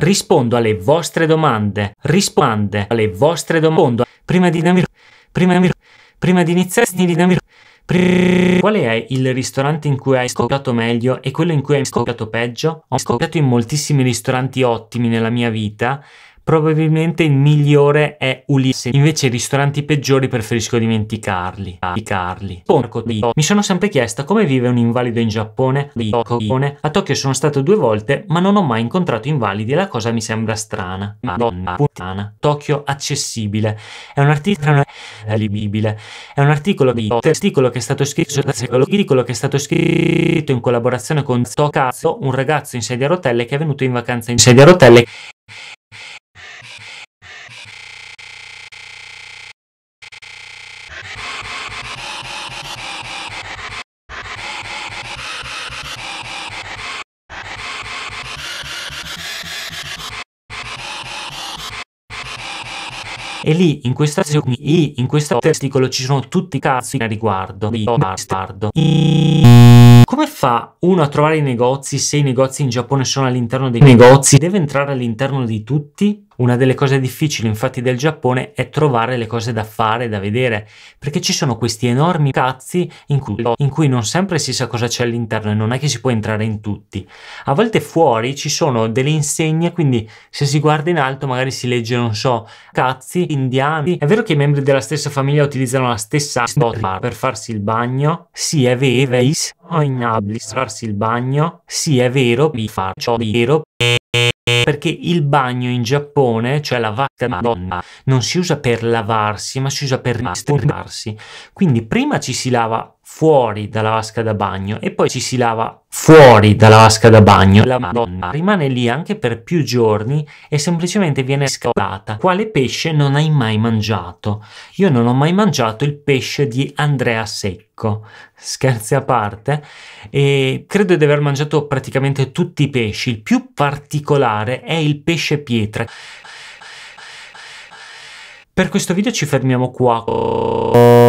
rispondo alle vostre domande, rispondo alle vostre domande. Prima di Namir, prima di prima di iniziare di Namir. Qual è il ristorante in cui hai scopiato meglio e quello in cui hai scopiato peggio? Ho scopiato in moltissimi ristoranti ottimi nella mia vita Probabilmente il migliore è Ulisse, invece i ristoranti peggiori preferisco dimenticarli. Ah, Carli. Mi sono sempre chiesta come vive un invalido in Giappone. A Tokyo sono stato due volte, ma non ho mai incontrato invalidi e la cosa mi sembra strana. Madonna puttana. Tokyo accessibile. È un articolo libibile. È un articolo di testicolo che è stato scritto articolo che è stato scritto in collaborazione con Tokazo, un ragazzo in sedia a rotelle che è venuto in vacanza in sedia a rotelle E lì, in questa sezione, I, in questo testicolo ci sono tutti i cazzi a riguardo di bastardo. Come fa uno a trovare i negozi se i negozi in Giappone sono all'interno dei negozi? Deve entrare all'interno di tutti? Una delle cose difficili infatti del Giappone è trovare le cose da fare, da vedere, perché ci sono questi enormi cazzi in cui, in cui non sempre si sa cosa c'è all'interno e non è che si può entrare in tutti. A volte fuori ci sono delle insegne, quindi se si guarda in alto magari si legge, non so, cazzi, indiani. È vero che i membri della stessa famiglia utilizzano la stessa storia per farsi il bagno? Sì, è vero, veis, ognablis, farsi il bagno? Sì, è vero, vi faccio vero perché il bagno in Giappone, cioè la vacca madonna, non si usa per lavarsi, ma si usa per masturbarsi. Quindi prima ci si lava fuori dalla vasca da bagno e poi ci si lava fuori dalla vasca da bagno. La Madonna rimane lì anche per più giorni e semplicemente viene scaldata. Quale pesce non hai mai mangiato? Io non ho mai mangiato il pesce di Andrea Secco. Scherzi a parte, e credo di aver mangiato praticamente tutti i pesci. Il più particolare è il pesce pietra. Per questo video ci fermiamo qua.